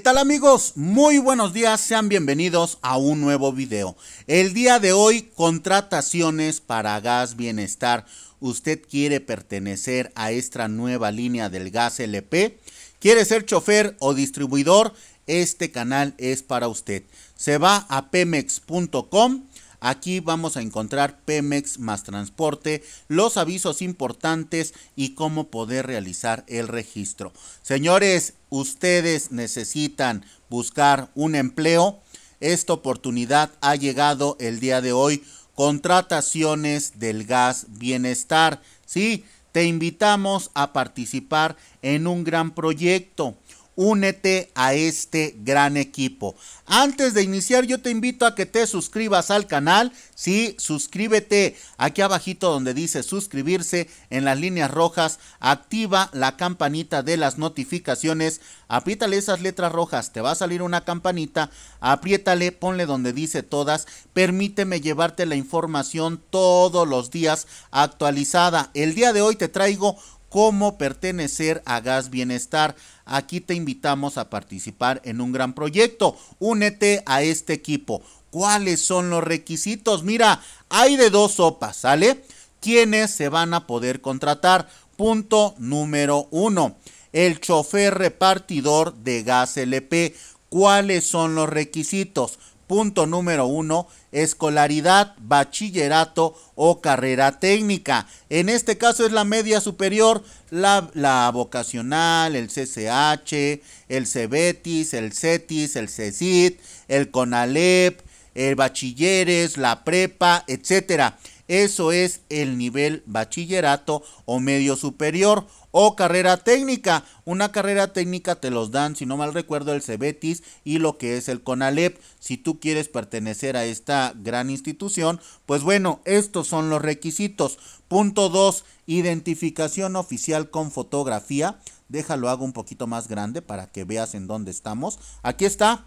tal amigos? Muy buenos días, sean bienvenidos a un nuevo video. El día de hoy, contrataciones para gas bienestar. ¿Usted quiere pertenecer a esta nueva línea del gas LP? ¿Quiere ser chofer o distribuidor? Este canal es para usted. Se va a pemex.com Aquí vamos a encontrar Pemex más transporte, los avisos importantes y cómo poder realizar el registro. Señores, ustedes necesitan buscar un empleo. Esta oportunidad ha llegado el día de hoy. Contrataciones del gas bienestar. Sí, te invitamos a participar en un gran proyecto. Únete a este gran equipo. Antes de iniciar, yo te invito a que te suscribas al canal. Sí, suscríbete aquí abajito donde dice suscribirse en las líneas rojas. Activa la campanita de las notificaciones. Apriétale esas letras rojas. Te va a salir una campanita. Apriétale, ponle donde dice todas. Permíteme llevarte la información todos los días actualizada. El día de hoy te traigo cómo pertenecer a Gas Bienestar. Aquí te invitamos a participar en un gran proyecto. Únete a este equipo. ¿Cuáles son los requisitos? Mira, hay de dos sopas, ¿sale? ¿Quiénes se van a poder contratar? Punto número uno. El chofer repartidor de gas LP. ¿Cuáles son los requisitos? Punto número uno, escolaridad, bachillerato o carrera técnica. En este caso es la media superior, la, vocacional, el CCH, el CBETIS, el CETIS, el CECIT, el CONALEP, el bachilleres, la prepa, etcétera. Eso es el nivel bachillerato o medio superior o carrera técnica. Una carrera técnica te los dan, si no mal recuerdo, el Cebetis y lo que es el CONALEP. Si tú quieres pertenecer a esta gran institución, pues bueno, estos son los requisitos. Punto 2, identificación oficial con fotografía. Déjalo hago un poquito más grande para que veas en dónde estamos. Aquí está.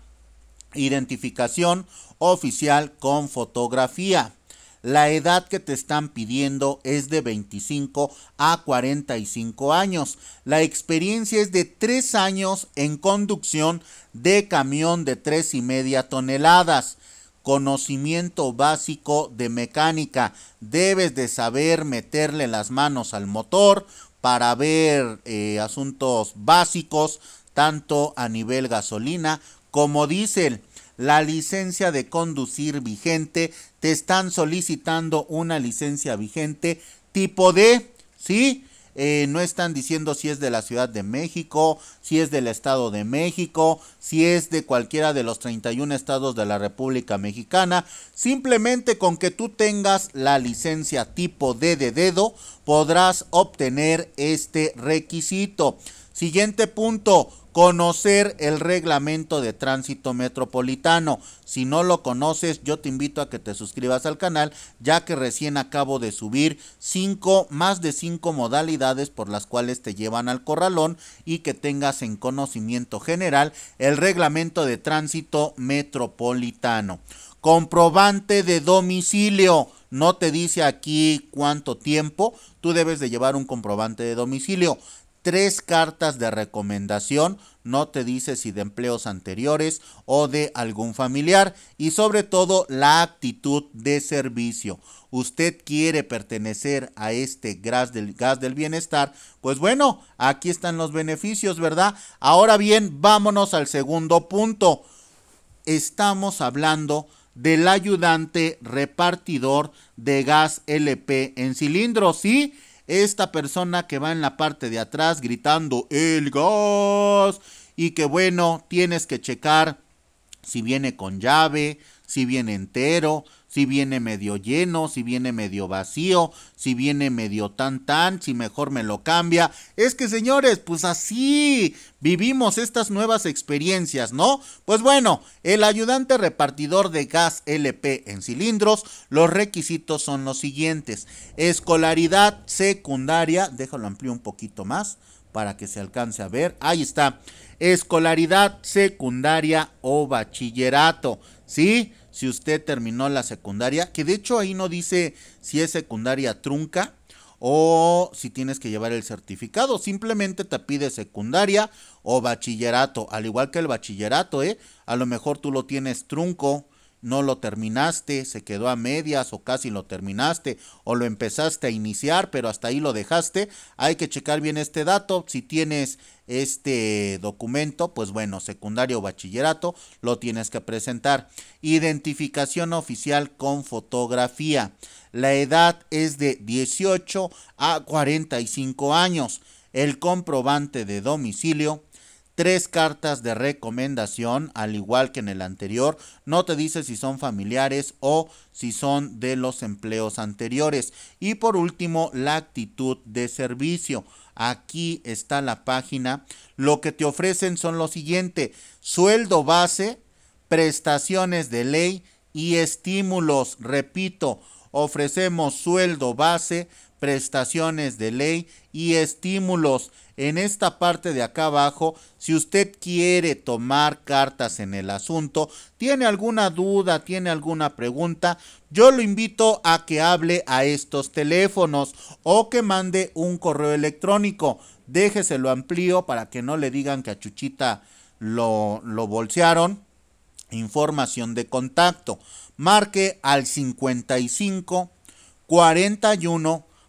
Identificación oficial con fotografía. La edad que te están pidiendo es de 25 a 45 años. La experiencia es de 3 años en conducción de camión de 3,5 y media toneladas conocimiento básico de mecánica. Debes de saber meterle las manos al motor para ver eh, asuntos básicos tanto a nivel gasolina como diésel la licencia de conducir vigente, te están solicitando una licencia vigente tipo D, ¿sí? Eh, no están diciendo si es de la Ciudad de México, si es del Estado de México, si es de cualquiera de los 31 estados de la República Mexicana. Simplemente con que tú tengas la licencia tipo D de dedo, podrás obtener este requisito. Siguiente punto, conocer el reglamento de tránsito metropolitano. Si no lo conoces, yo te invito a que te suscribas al canal, ya que recién acabo de subir cinco, más de cinco modalidades por las cuales te llevan al corralón y que tengas en conocimiento general el reglamento de tránsito metropolitano. Comprobante de domicilio. No te dice aquí cuánto tiempo. Tú debes de llevar un comprobante de domicilio tres cartas de recomendación, no te dice si de empleos anteriores o de algún familiar y sobre todo la actitud de servicio. Usted quiere pertenecer a este gas del, gas del bienestar, pues bueno, aquí están los beneficios, ¿verdad? Ahora bien, vámonos al segundo punto. Estamos hablando del ayudante repartidor de gas LP en cilindros, ¿sí? esta persona que va en la parte de atrás gritando el gas y que bueno, tienes que checar si viene con llave, si viene entero, si viene medio lleno, si viene medio vacío, si viene medio tan tan, si mejor me lo cambia. Es que señores, pues así vivimos estas nuevas experiencias, ¿no? Pues bueno, el ayudante repartidor de gas LP en cilindros, los requisitos son los siguientes. Escolaridad secundaria, déjalo amplio un poquito más para que se alcance a ver. Ahí está. Escolaridad secundaria o bachillerato, ¿sí? si usted terminó la secundaria, que de hecho ahí no dice si es secundaria trunca o si tienes que llevar el certificado, simplemente te pide secundaria o bachillerato, al igual que el bachillerato, ¿eh? A lo mejor tú lo tienes trunco no lo terminaste, se quedó a medias o casi lo terminaste o lo empezaste a iniciar pero hasta ahí lo dejaste, hay que checar bien este dato, si tienes este documento, pues bueno, secundario o bachillerato, lo tienes que presentar. Identificación oficial con fotografía. La edad es de 18 a 45 años. El comprobante de domicilio tres cartas de recomendación, al igual que en el anterior. No te dice si son familiares o si son de los empleos anteriores. Y por último, la actitud de servicio. Aquí está la página. Lo que te ofrecen son lo siguiente. Sueldo base, prestaciones de ley y estímulos. Repito, ofrecemos sueldo base, prestaciones de ley y estímulos. En esta parte de acá abajo, si usted quiere tomar cartas en el asunto, tiene alguna duda, tiene alguna pregunta, yo lo invito a que hable a estos teléfonos o que mande un correo electrónico. Déjeselo amplio para que no le digan que a Chuchita lo, lo bolsearon. Información de contacto. Marque al 55 41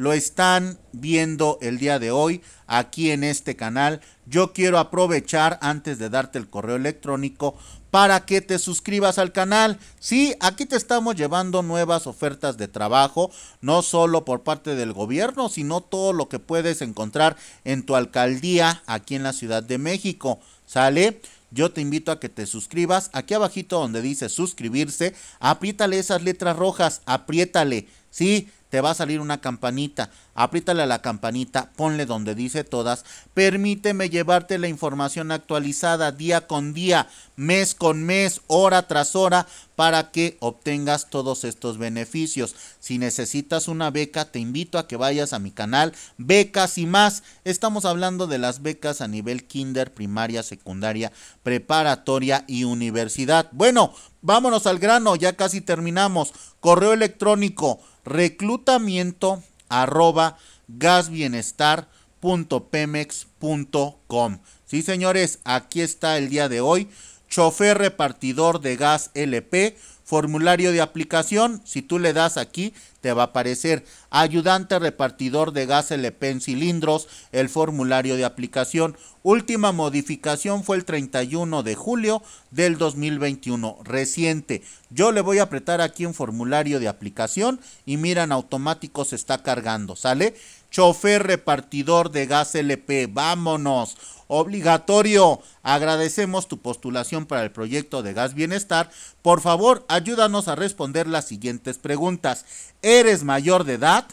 lo están viendo el día de hoy aquí en este canal. Yo quiero aprovechar antes de darte el correo electrónico para que te suscribas al canal. Sí, aquí te estamos llevando nuevas ofertas de trabajo, no solo por parte del gobierno, sino todo lo que puedes encontrar en tu alcaldía aquí en la Ciudad de México. ¿Sale? Yo te invito a que te suscribas. Aquí abajito donde dice suscribirse, apriétale esas letras rojas, apriétale. Sí, te va a salir una campanita apriétale a la campanita, ponle donde dice todas, permíteme llevarte la información actualizada día con día, mes con mes, hora tras hora, para que obtengas todos estos beneficios. Si necesitas una beca, te invito a que vayas a mi canal Becas y más. Estamos hablando de las becas a nivel kinder, primaria, secundaria, preparatoria y universidad. Bueno, vámonos al grano, ya casi terminamos. Correo electrónico reclutamiento arroba gasbienestar.pemex.com. Sí, señores, aquí está el día de hoy. Chofer repartidor de gas LP Formulario de aplicación, si tú le das aquí, te va a aparecer ayudante repartidor de gas LP en cilindros, el formulario de aplicación. Última modificación fue el 31 de julio del 2021, reciente. Yo le voy a apretar aquí en formulario de aplicación y miran automático se está cargando, ¿sale? chofer repartidor de gas LP. Vámonos. Obligatorio. Agradecemos tu postulación para el proyecto de Gas Bienestar. Por favor, ayúdanos a responder las siguientes preguntas. ¿Eres mayor de edad?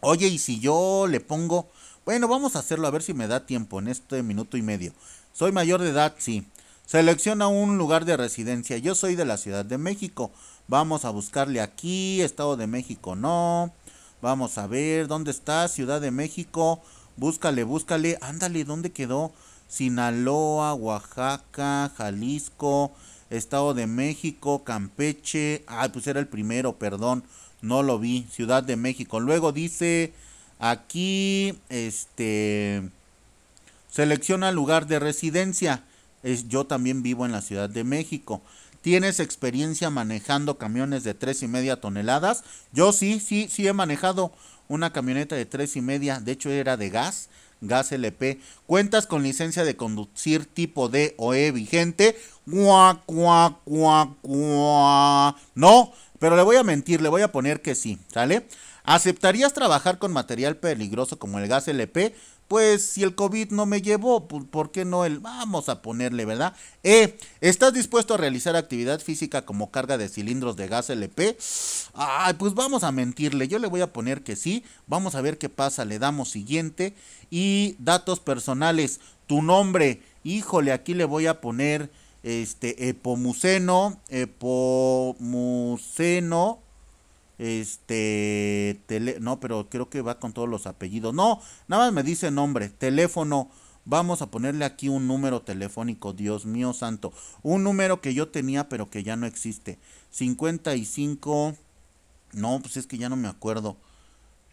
Oye, ¿y si yo le pongo... Bueno, vamos a hacerlo a ver si me da tiempo en este minuto y medio. Soy mayor de edad, sí. Selecciona un lugar de residencia. Yo soy de la Ciudad de México. Vamos a buscarle aquí. Estado de México, no. Vamos a ver, ¿dónde está? Ciudad de México. Búscale, búscale. Ándale, ¿dónde quedó? Sinaloa, Oaxaca, Jalisco, Estado de México, Campeche. Ay, ah, pues era el primero, perdón. No lo vi. Ciudad de México. Luego dice aquí, este, selecciona lugar de residencia yo también vivo en la Ciudad de México. ¿Tienes experiencia manejando camiones de tres y media toneladas? Yo sí, sí, sí he manejado una camioneta de tres y media, de hecho era de gas, gas LP. ¿Cuentas con licencia de conducir tipo D o E vigente? Gua, no, pero le voy a mentir, le voy a poner que sí, ¿sale? ¿Aceptarías trabajar con material peligroso como el gas LP? pues si el COVID no me llevó, pues, ¿por qué no él? Vamos a ponerle, ¿verdad? Eh, ¿Estás dispuesto a realizar actividad física como carga de cilindros de gas LP? Ay, pues vamos a mentirle. Yo le voy a poner que sí. Vamos a ver qué pasa. Le damos siguiente. Y datos personales. Tu nombre. Híjole, aquí le voy a poner este Epomuceno. Epomuceno. Este, tele, no, pero creo que va con todos los apellidos. No, nada más me dice nombre, teléfono. Vamos a ponerle aquí un número telefónico, Dios mío santo. Un número que yo tenía pero que ya no existe. 55... No, pues es que ya no me acuerdo.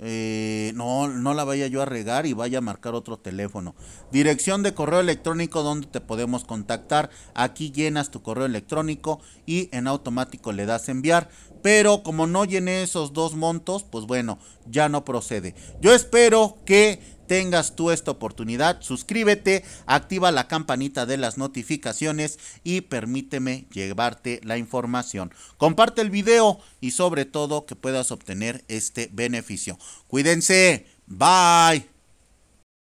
Eh, no, no la vaya yo a regar y vaya a marcar otro teléfono. Dirección de correo electrónico donde te podemos contactar. Aquí llenas tu correo electrónico y en automático le das enviar. Pero como no llené esos dos montos, pues bueno, ya no procede. Yo espero que tengas tú esta oportunidad, suscríbete, activa la campanita de las notificaciones y permíteme llevarte la información. Comparte el video y sobre todo que puedas obtener este beneficio. Cuídense, bye.